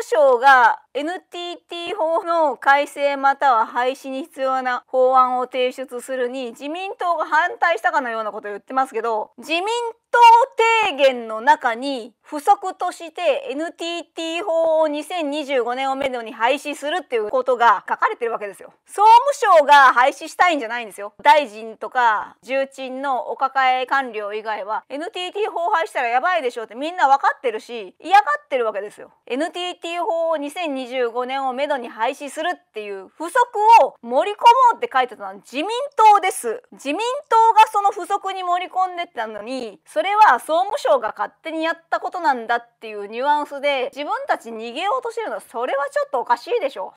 務省が NTT 法の改正または廃止に必要な法案を提出するに自民党が反対したかのようなことを言ってますけど自民党提言の中に不足として NTT 法を2025年をめどに廃止するっていうことが書かれてるわけですよ総務省が廃止したいんじゃないんですよ大臣とか重鎮のお抱え官僚以外は NTT 法廃したらやばいでしょってみんな分かってるし嫌がってるわけですよ NTT 法を2025年をめどに廃止するっていう不足を盛り込もうって書いてたのは自民党です自民党がその不足に盛り込んでたのにそれは総務省が勝手にやったことなんだっていうニュアンスで自分たち逃げようとしてるのはそれはちょっとおかしいでしょ